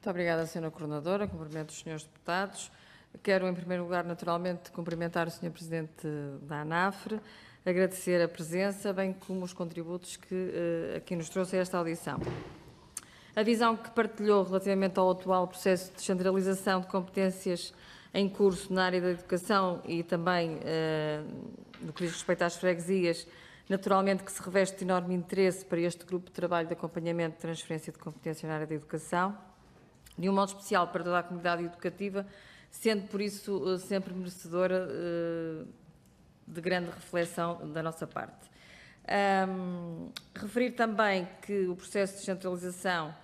Muito obrigada, Sra. Coordenadora. Cumprimento os senhores Deputados. Quero, em primeiro lugar, naturalmente, cumprimentar o Sr. Presidente da ANAFRE, agradecer a presença, bem como os contributos que uh, aqui nos trouxe a esta audição. A visão que partilhou relativamente ao atual processo de descentralização de competências em curso na área da educação e também uh, no que diz respeito às freguesias, naturalmente que se reveste de enorme interesse para este grupo de trabalho de acompanhamento de transferência de competência na área da educação de um modo especial para toda a comunidade educativa, sendo por isso eh, sempre merecedora eh, de grande reflexão da nossa parte. Um, referir também que o processo de descentralização,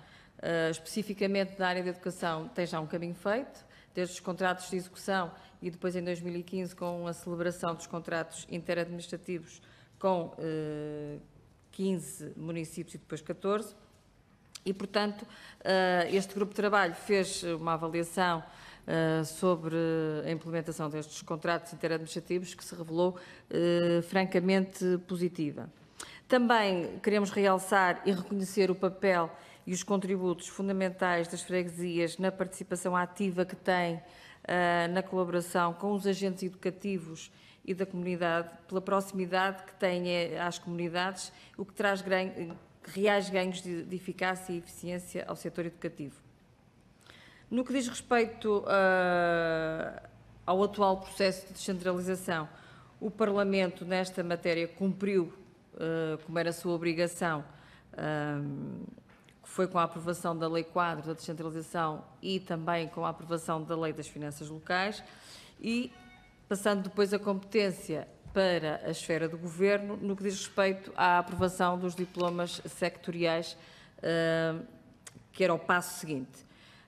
eh, especificamente na área da educação, tem já um caminho feito, desde os contratos de execução e depois em 2015 com a celebração dos contratos interadministrativos com 15 municípios e depois 14. E, portanto, eh, este grupo de trabalho fez uma avaliação eh, sobre a implementação destes contratos interadministrativos que se revelou eh, francamente positiva. Também queremos realçar e reconhecer o papel e os contributos fundamentais das freguesias na participação ativa que têm na colaboração com os agentes educativos e da comunidade, pela proximidade que têm às comunidades, o que traz que reais ganhos de, de eficácia e eficiência ao setor educativo. No que diz respeito uh, ao atual processo de descentralização, o Parlamento, nesta matéria, cumpriu, uh, como era a sua obrigação, ah, que foi com a aprovação da Lei Quadro da Descentralização e também com a aprovação da Lei das Finanças Locais, e passando depois a competência para a esfera do governo no que diz respeito à aprovação dos diplomas sectoriais, eh, que era o passo seguinte.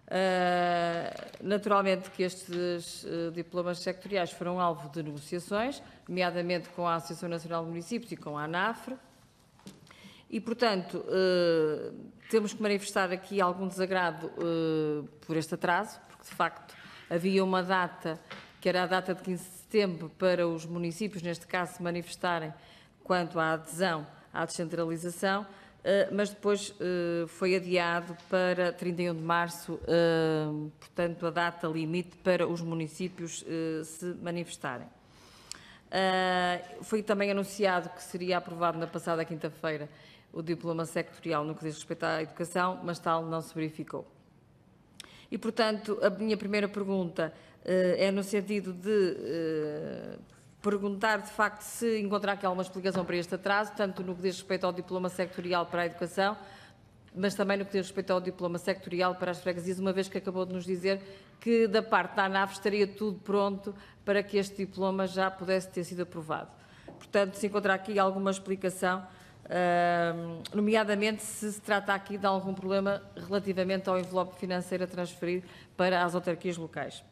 Eh, naturalmente que estes eh, diplomas sectoriais foram alvo de negociações, nomeadamente com a Associação Nacional de Municípios e com a ANAFRE, e, portanto, temos que manifestar aqui algum desagrado por este atraso, porque, de facto, havia uma data que era a data de 15 de setembro para os municípios, neste caso, se manifestarem quanto à adesão à descentralização, eh, mas depois eh, foi adiado para 31 de março, eh, portanto, a data limite para os municípios se manifestarem. Foi também anunciado que seria aprovado na passada quinta-feira o diploma sectorial no que diz respeito à educação, mas tal não se verificou. E, portanto, a minha primeira pergunta eh, é no sentido de eh, perguntar, de facto, se encontrar aqui alguma explicação para este atraso, tanto no que diz respeito ao diploma sectorial para a educação, mas também no que diz respeito ao diploma sectorial para as freguesias, uma vez que acabou de nos dizer que da parte da ANAV estaria tudo pronto para que este diploma já pudesse ter sido aprovado. Portanto, se encontrar aqui alguma explicação, nomeadamente se se trata aqui de algum problema relativamente ao envelope financeiro a transferir para as autarquias locais.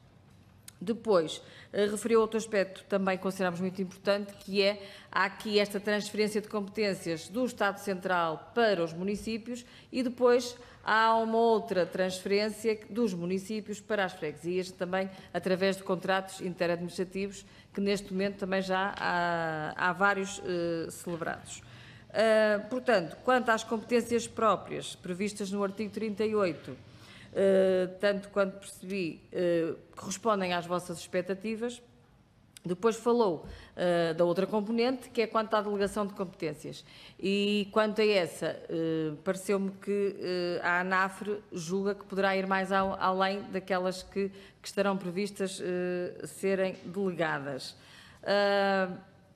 Depois, eh, referiu outro aspecto também consideramos muito importante, que é há aqui esta transferência de competências do Estado Central para os municípios e depois há uma outra transferência dos municípios para as freguesias, também através de contratos interadministrativos, que neste momento também já há, há vários uh, celebrados. Ah, portanto, quanto às competências próprias previstas no artigo 38, uh, ah, tanto quanto percebi, uh, ah, correspondem às vossas expectativas. Depois falou uh, da outra componente, que é quanto à delegação de competências. E quanto a essa, uh, pareceu-me que uh, a ANAFRE julga que poderá ir mais ao, além daquelas que, que estarão previstas serem delegadas.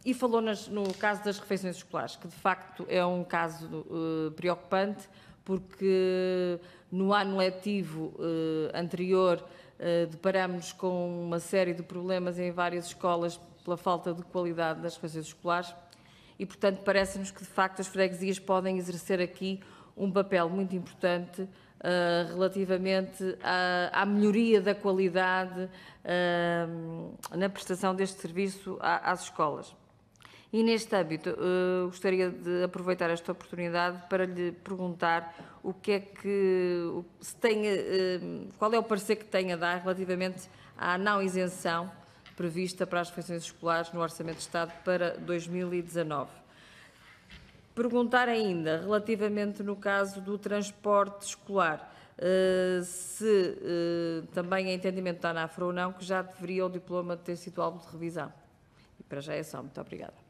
E falou nas, no caso das refeições escolares, que de facto é um caso uh, preocupante, porque no ano letivo uh, anterior uh, deparamos com uma série de problemas em várias escolas pela falta de qualidade das refeições escolares e, portanto, parece-nos que de facto as freguesias podem exercer aqui um papel muito importante Uh, relativamente à, à, melhoria da qualidade uh, na prestação deste serviço à, às escolas. E neste âmbito, uh, gostaria de aproveitar esta oportunidade para lhe perguntar o que é que se tem, uh, qual é o parecer que tem a dar relativamente à não isenção prevista para as refeições escolares no Orçamento de Estado para 2019. Perguntar ainda, relativamente no caso do transporte escolar, Uh, se uh, também é entendimento da ANAFRA ou não, que já deveria o diploma ter sido alvo de revisão. E para já é só. Muito obrigada.